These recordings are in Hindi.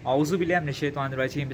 अवज़ुबिल्लाशतवानरजीम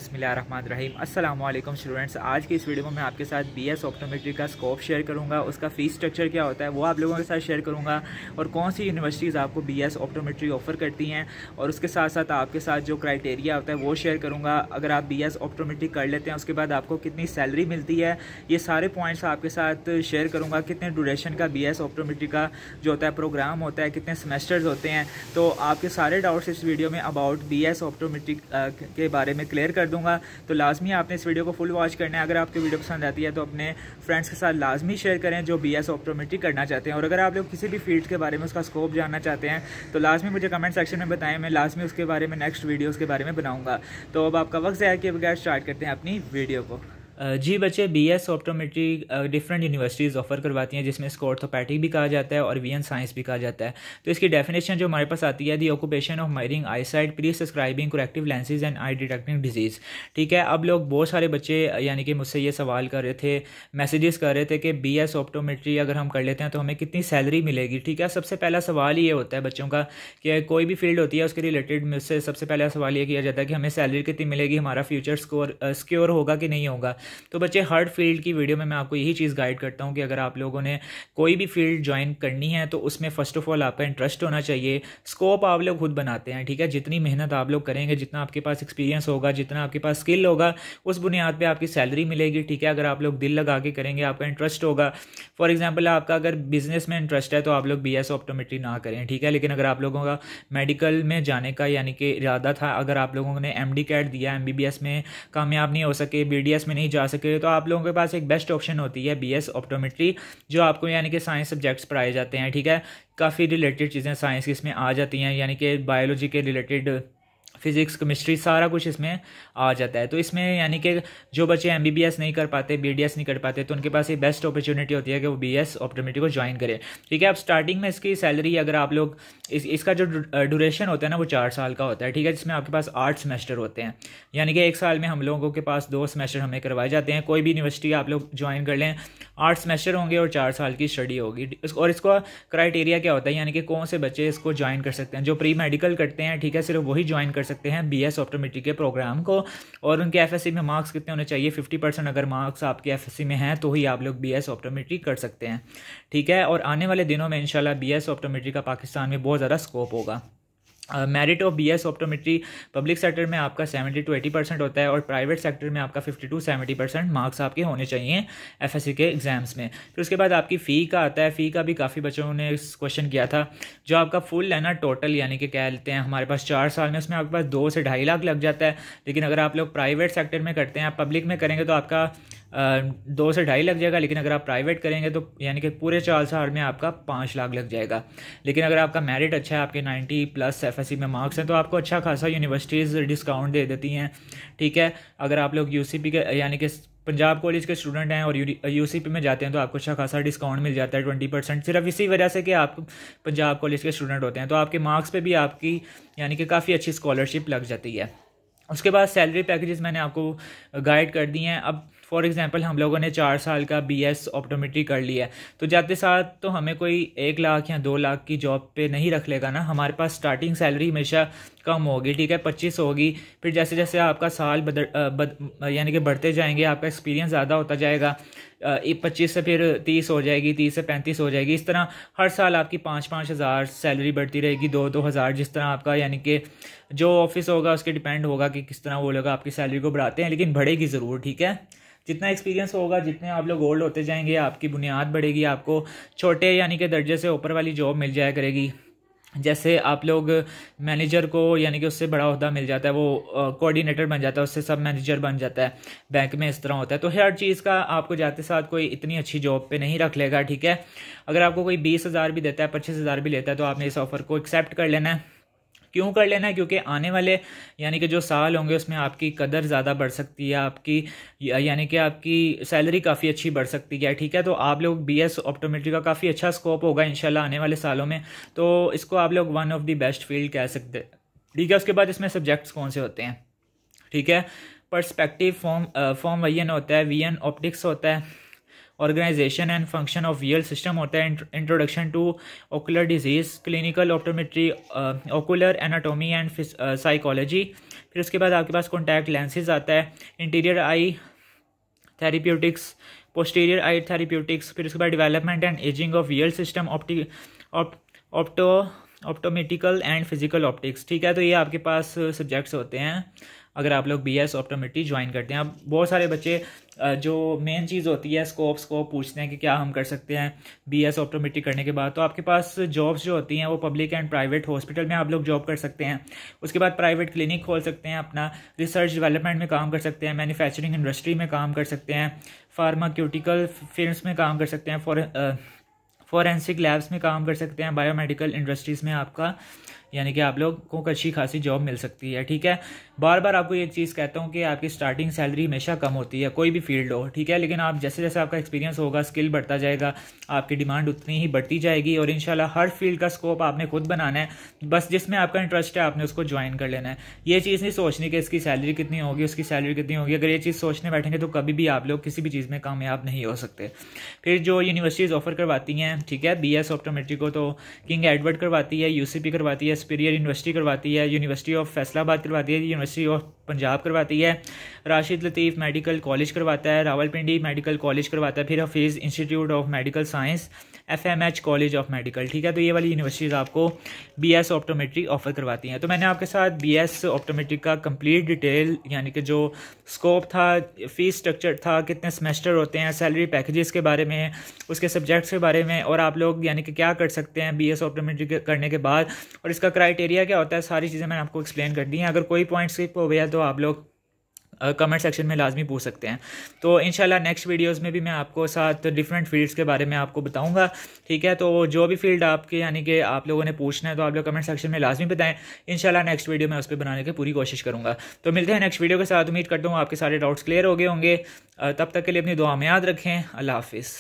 अस्सलाम वालेकुम स्टूडेंट्स आज के इस वीडियो में मैं आपके साथ बी एस ऑप्टोमेट्री का स्कोप शेयर करूंगा उसका फ़ीस स्ट्रक्चर क्या होता है वो आप लोगों के साथ शेयर करूंगा और कौन सी यूनिवर्सिटीज़ आपको बी एस ऑप्टोमेट्री ऑफ़र करती हैं और उसके साथ साथ आपके साथ जो क्राइटेरिया होता है वो शेयर करूँगा अगर आप बी एस ऑप्टोमेट्री कर लेते हैं उसके बाद आपको कितनी सैलरी मिलती है ये सारे पॉइंट्स आपके साथ शेयर करूँगा कितने ड्यूरेशन का बी एस ऑप्टोमेट्री का जो होता है प्रोग्राम होता है कितने सेमेस्टर्स होते हैं तो आपके सारे डाउट्स इस वीडियो में अबाउट बी एस ऑप्टोमेट्री के बारे में क्लियर कर दूंगा तो लाजमी आपने इस वीडियो को फुल वॉच करना है अगर आपकी वीडियो पसंद आती है तो अपने फ्रेंड्स के साथ लाजमी शेयर करें जो बी एस ऑप्टोमेट्री करना चाहते हैं और अगर आप लोग किसी भी फील्ड के बारे में उसका स्कोप जानना चाहते हैं तो लाजमी मुझे कमेंट सेक्शन में बताएं मैं लाजमी उसके बारे में नेक्स्ट वीडियोज़ के बारे में बनाऊँगा तो अब आपका वक्त ज़ाया किए बगैर स्टार्ट करते हैं अपनी वीडियो को जी बच्चे B S optometry different universities offer करवाती हैं जिसमें इसको तो ऑर्थोपैटिक भी कहा जाता है और वी एन साइंस भी कहा जाता है तो इसकी डेफिनेशन जो हमारे पास आती है the occupation of measuring eye sight pre subscribing corrective lenses and eye detecting disease ठीक है अब लोग बहुत सारे बच्चे यानी कि मुझसे ये सवाल कर रहे थे मैसेजेस कर रहे थे कि बी एस ऑप्टोमेट्री अगर हम कर लेते हैं तो हमें कितनी सैलरी मिलेगी ठीक है सबसे पहला सवाल ये होता है बच्चों का कि कोई भी फील्ड होती है उसके रिलेटेड मुझसे सबसे पहला सवाल ये किया जाता है कि हमें सैलरी कितनी मिलेगी हमारा फ्यूचर स्कोर स्क्योर होगा कि नहीं होगा तो बच्चे हर फील्ड की वीडियो में मैं आपको यही चीज़ गाइड करता हूँ कि अगर आप लोगों ने कोई भी फील्ड ज्वाइन करनी है तो उसमें फर्स्ट ऑफ ऑल आपका इंटरेस्ट होना चाहिए स्कोप आप लोग खुद बनाते हैं ठीक है जितनी मेहनत आप लोग करेंगे जितना आपके पास एक्सपीरियंस होगा जितना आपके पास स्किल होगा उस बुनियाद पर आपकी सैलरी मिलेगी ठीक है अगर आप लोग दिल लगा के करेंगे आपका इंटरेस्ट होगा फॉर एग्जाम्पल आपका अगर बिजनेस में इंटरेस्ट है तो आप लोग बी एस ऑप्टोमेट्री ना करें ठीक है लेकिन अगर आप लोगों का मेडिकल में जाने का यानी कि इरादा था अगर आप लोगों ने एम डी कैट दिया एम बी बी एस में कामयाब नहीं हो सके बी डी एस में नहीं जा सके हो तो आप लोगों के पास एक बेस्ट ऑप्शन होती है बी एस ऑप्टोमेट्री जो आपको यानी कि साइंस सब्जेक्ट्स पढ़ाए जाते हैं ठीक है काफ़ी रिलेटेड चीज़ें साइंस की इसमें आ जाती हैं यानी कि बायोलॉजी के रिलेटेड फिजिक्स केमिस्ट्री सारा कुछ इसमें आ जाता है तो इसमें यानी कि जो बच्चे एम नहीं कर पाते बी नहीं कर पाते तो उनके पास ये बेस्ट अपॉर्चुनिटी होती है कि वो बी एस को ज्वाइन करें ठीक है अब स्टार्टिंग में इसकी सैलरी अगर आप लोग इस, इसका जो ड्यूरेशन होता है ना वो चार साल का होता है ठीक है जिसमें आपके पास आठ सेमेस्टर होते हैं यानी कि एक साल में हम लोगों के पास दो सेमेस्टर हमें करवाए जाते हैं कोई भी यूनिवर्सिटी आप लोग ज्वाइन कर लें आठ सेमेस्टर होंगे और चार साल की स्टडी होगी और इसको क्राइटेरिया क्या होता है यानी कि कौन से बच्चे इसको ज्वाइन कर सकते हैं जो प्री मेडिकल करते हैं ठीक है सिर्फ वही ज्वाइन कर सकते हैं बी एस ऑप्टोमेट्रिक के प्रोग्राम को और उनके एफ में मार्क्स कितने होने चाहिए फिफ्टी परसेंट अगर मार्क्स आपके एफ में हैं तो ही आप लोग बी एस ऑप्टोमेट्रिक कर सकते हैं ठीक है और आने वाले दिनों में इनशाला बी एस ऑप्टोमेट्री का पाकिस्तान में बहुत ज़्यादा स्कोप होगा merit of B S optometry public sector में आपका सेवेंटी टू एटी परसेंट होता है और प्राइवेट सेक्टर में आपका fifty to seventy percent marks आपके होने चाहिए एफ के एग्ज़ाम्स में फिर उसके बाद आपकी फ़ी का आता है फ़ी का भी काफ़ी बच्चों ने क्वेश्चन किया था जो आपका फुल है ना टोटल यानी कि क्या लेते हैं हमारे पास चार साल में उसमें आपके पास दो से ढाई लाख लग जाता है लेकिन अगर आप लोग प्राइवेट सेक्टर में करते हैं आप पब्लिक में करेंगे तो आपका दो से ढाई लग जाएगा लेकिन अगर आप प्राइवेट करेंगे तो यानी कि पूरे चार साल में आपका पाँच लाख लग जाएगा लेकिन अगर आपका मेरिट अच्छा है आपके नाइन्टी प्लस एफ में मार्क्स हैं तो आपको अच्छा खासा यूनिवर्सिटीज़ डिस्काउंट दे देती हैं ठीक है अगर आप लोग यू के यानी कि पंजाब कॉलेज के स्टूडेंट हैं और यू सी पी में जाते हैं तो आपको अच्छा खासा डिस्काउंट मिल जाता है ट्वेंटी परसेंट सिर्फ इसी वजह से कि आप पंजाब कॉलेज के स्टूडेंट होते हैं तो आपके मार्क्स पे भी आपकी यानी कि काफ़ी अच्छी स्कॉलरशिप लग जाती है उसके बाद सैलरी पैकेजेस मैंने आपको गाइड कर दी हैं अब फॉर एग्जांपल हम लोगों ने चार साल का बीएस ऑप्टोमेट्री कर लिया है तो जाते साथ तो हमें कोई एक लाख या दो लाख की जॉब पे नहीं रख लेगा ना हमारे पास स्टार्टिंग सैलरी हमेशा कम होगी ठीक है पच्चीस होगी फिर जैसे जैसे आपका साल बदल बद, यानी कि बढ़ते जाएंगे आपका एक्सपीरियंस ज़्यादा होता जाएगा पच्चीस से फिर तीस हो जाएगी तीस से पैंतीस हो जाएगी इस तरह हर साल आपकी पाँच पाँच हज़ार सैलरी बढ़ती रहेगी दो दो हज़ार जिस तरह आपका यानी कि जो ऑफिस होगा उसके डिपेंड होगा कि किस तरह वो लोग आपकी सैलरी को बढ़ाते हैं लेकिन बढ़ेगी ज़रूर ठीक है जितना एक्सपीरियंस होगा जितने आप लोग ओल्ड होते जाएंगे आपकी बुनियाद बढ़ेगी आपको छोटे यानी कि दर्जे से ऊपर वाली जॉब मिल जाया करेगी जैसे आप लोग मैनेजर को यानी कि उससे बड़ा अहदा मिल जाता है वो कोऑर्डिनेटर बन जाता है उससे सब मैनेजर बन जाता है बैंक में इस तरह होता है तो हर चीज़ का आपको जाते साथ कोई इतनी अच्छी जॉब पे नहीं रख लेगा ठीक है अगर आपको कोई बीस हज़ार भी देता है पच्चीस हज़ार भी लेता है तो आपने इस ऑफ़र को एक्सेप्ट कर लेना है क्यों कर लेना है क्योंकि आने वाले यानी कि जो साल होंगे उसमें आपकी कदर ज़्यादा बढ़ सकती है आपकी यानी कि आपकी सैलरी काफ़ी अच्छी बढ़ सकती है ठीक है तो आप लोग बी एस ऑप्टोमेट्री का काफ़ी अच्छा स्कोप होगा इन आने वाले सालों में तो इसको आप लोग one of the best field कह सकते ठीक है उसके बाद इसमें सब्जेक्ट्स कौन से होते हैं ठीक है परस्पेक्टिव फॉर्म फॉर्म वी होता है वी ऑप्टिक्स होता है organisation and function of visual system होता है introduction to ocular disease clinical optometry ocular anatomy and psychology फिर उसके बाद आपके पास कॉन्टैक्ट लेंसेज आता है interior eye therapeutics posterior eye therapeutics फिर उसके बाद development and ageing of visual system opto optometrical and physical optics ठीक है तो ये आपके पास सब्जेक्ट्स होते हैं अगर आप लोग बी एस ऑप्टोमेट्री ज्वाइन करते हैं अब बहुत सारे बच्चे जो मेन चीज़ होती है स्कोप स्कोप पूछते हैं कि क्या हम कर सकते हैं बी एस ऑप्टोमेटिक करने के बाद तो आपके पास जॉब्स जो होती हैं वो पब्लिक एंड प्राइवेट हॉस्पिटल में आप लोग जॉब कर सकते हैं उसके बाद प्राइवेट क्लिनिक खोल सकते हैं अपना रिसर्च डेवलपमेंट में काम कर सकते हैं मैन्युफैक्चरिंग इंडस्ट्री में काम कर सकते हैं फार्माक्यूटिकल फील्ड्स में काम कर सकते हैं फॉरेंसिक लैब्स में काम कर सकते हैं बायोमेडिकल इंडस्ट्रीज़ में आपका यानी कि आप लोग को अच्छी खासी जॉब मिल सकती है ठीक है बार बार आपको एक चीज़ कहता हूँ कि आपकी स्टार्टिंग सैलरी हमेशा कम होती है कोई भी फील्ड हो ठीक है लेकिन आप जैसे जैसे आपका एक्सपीरियंस होगा स्किल बढ़ता जाएगा आपकी डिमांड उतनी ही बढ़ती जाएगी और इन हर फील्ड का स्कोप आपने खुद बनाना है बस जिसमें आपका इंटरेस्ट है आपने उसको ज्वाइन कर लेना है ये चीज़ नहीं सोचनी कि इसकी सैलरी कितनी होगी उसकी सैलरी कितनी होगी अगर ये चीज़ सोचने बैठेंगे तो कभी भी आप लोग किसी भी चीज़ में कामयाब नहीं हो सकते फिर जो यूनिवर्सिटीज़ ऑफर करवाती हैं ठीक है बी एस ऑप्टोमेट्री को तो किंग एडवर्ड करवाती है यू करवाती है है स्पेरियर यूनिवर्सिटी करवाती है यूनिवर्सिटी ऑफ फैसलाबाद करवाती है यूनिवर्सिटी ऑफ पंजाब करवाती है राशिद लतीफ़ मेडिकल कॉलेज करवाता है रावलपिंडी मेडिकल कॉलेज करवाता है फिर Hafeez institute of medical science F M H college of medical ठीक है तो ये वाली यूनिवर्सिटीज़ आपको बी एस ऑप्टोमेट्रिक ऑफर करवाती हैं तो मैंने आपके साथ बी एस ऑप्टोमेट्रिक का कंप्लीट डिटेल यानी कि जो स्कोप था फीस स्ट्रक्चर था कितने सेमेस्टर होते हैं सैलरी पैकेजेस के बारे में उसके सब्जेक्ट्स के बारे में और आप लोग यानी कि क्या कर सकते हैं बी एस ऑप्टोमेट्रिक करने के बाद और इसका क्राइटेरिया क्या होता है सारी चीज़ें मैंने आपको एक्सप्लेन कर दी हैं अगर कोई पॉइंट स्किप हो गया तो तो आप लोग कमेंट सेक्शन में लाजमी पूछ सकते हैं तो इन नेक्स्ट वीडियोज़ में भी मैं आपको साथ डिफरेंट फील्ड्स के बारे में आपको बताऊंगा ठीक है तो जो भी फील्ड आपके यानी कि आप लोगों ने पूछना है तो आप लोग कमेंट सेक्शन में लाजमी बताएं इन नेक्स्ट वीडियो मैं उस पर बनाने की पूरी कोशिश करूँगा तो मिलते हैं नेक्स्ट वीडियो के साथ उम्मीद करता हूँ आपके सारे डाउट्स क्लियर हो गए होंगे तब तक के लिए अपनी दुआ में याद रखें अल्लाह हाफिज़